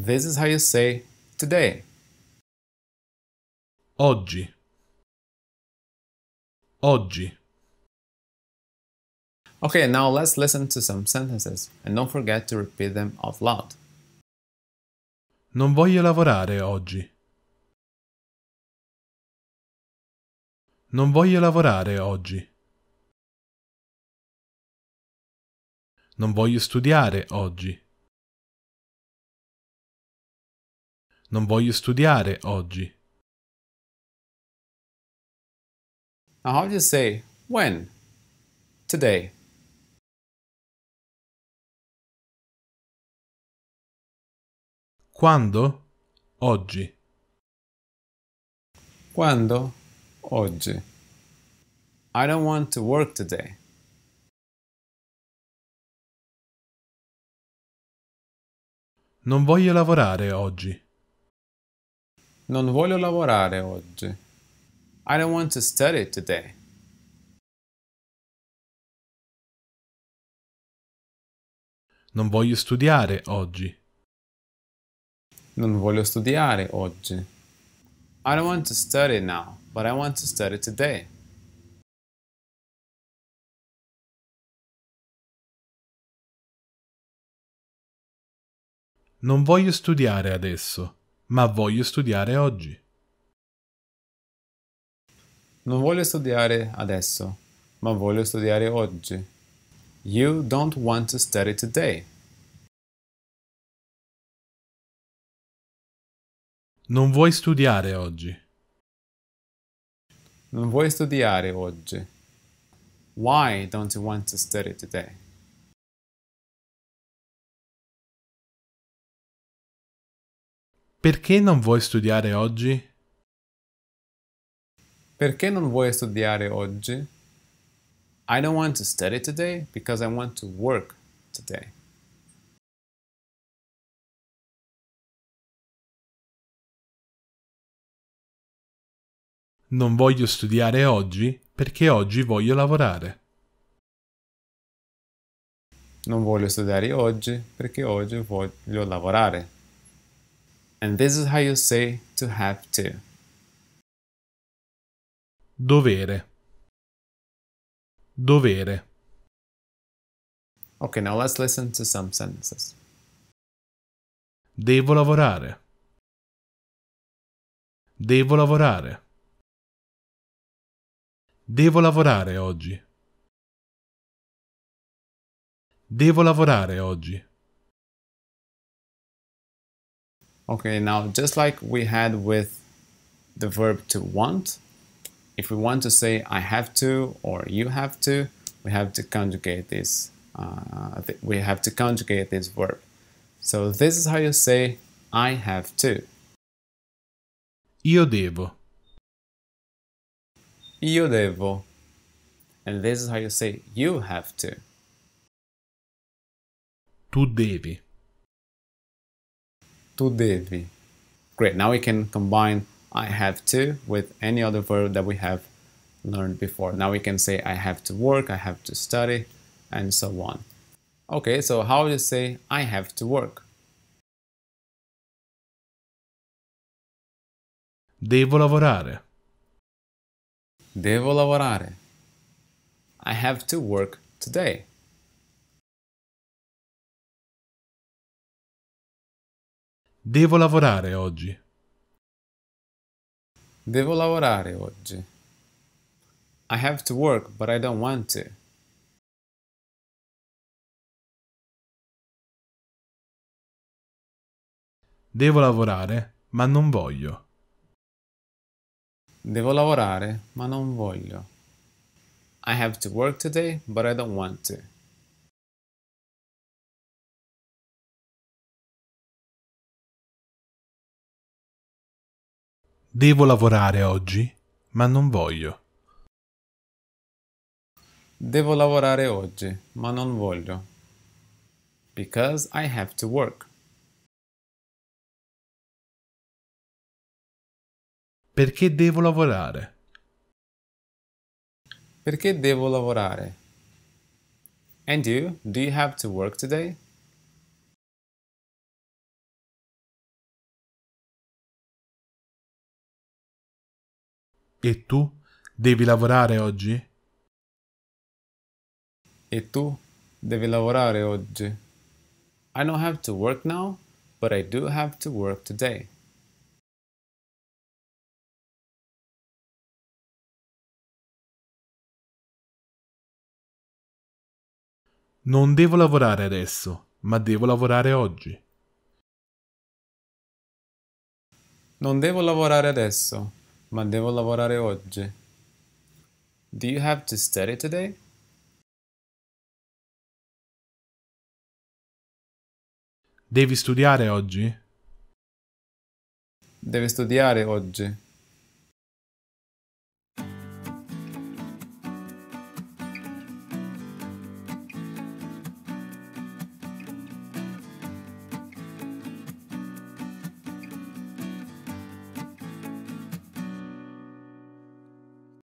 This is how you say today. Oggi. Oggi. Okay, now let's listen to some sentences and don't forget to repeat them out loud. Non voglio lavorare oggi. Non voglio lavorare oggi. Non voglio studiare oggi. Non voglio studiare oggi. Now how do you say when? Today. Quando? Oggi. Quando? Oggi. I don't want to work today. Non voglio lavorare oggi. Non voglio lavorare oggi. I don't want to study today. Non voglio studiare oggi. Non voglio studiare oggi. I don't want to study now, but I want to study today. Non voglio studiare adesso ma voglio studiare oggi. Non voglio studiare adesso, ma voglio studiare oggi. You don't want to study today. Non vuoi studiare oggi. Non vuoi studiare oggi. Why don't you want to study today? Perché non vuoi studiare oggi? Perché non vuoi studiare oggi? I don't want to study today because I want to work today. Non voglio studiare oggi perché oggi voglio lavorare. Non voglio studiare oggi perché oggi voglio lavorare. And this is how you say to have to. Dovere. Dovere. Okay, now let's listen to some sentences. Devo lavorare. Devo lavorare. Devo lavorare oggi. Devo lavorare oggi. Okay, now just like we had with the verb to want, if we want to say I have to or you have to, we have to conjugate this. Uh, we have to conjugate this verb. So this is how you say I have to. Io devo. Io devo. And this is how you say you have to. Tu devi tu devi. Great, now we can combine I have to with any other verb that we have learned before. Now we can say I have to work, I have to study, and so on. Okay, so how do you say I have to work? Devo lavorare. Devo lavorare. I have to work today. Devo lavorare oggi. Devo lavorare oggi. I have to work, but I don't want to. Devo lavorare, ma non voglio. Devo lavorare, ma non voglio. I have to work today, but I don't want to. Devo lavorare oggi, ma non voglio. Devo lavorare oggi, ma non voglio. Because I have to work. Perché devo lavorare? Perché devo lavorare? And you, do you have to work today? E tu devi lavorare oggi? E tu devi lavorare oggi. I don't have to work now, but I do have to work today. Non devo lavorare adesso, ma devo lavorare oggi. Non devo lavorare adesso, ma devo lavorare oggi. Do you have to study today? Devi studiare oggi? Devi studiare oggi.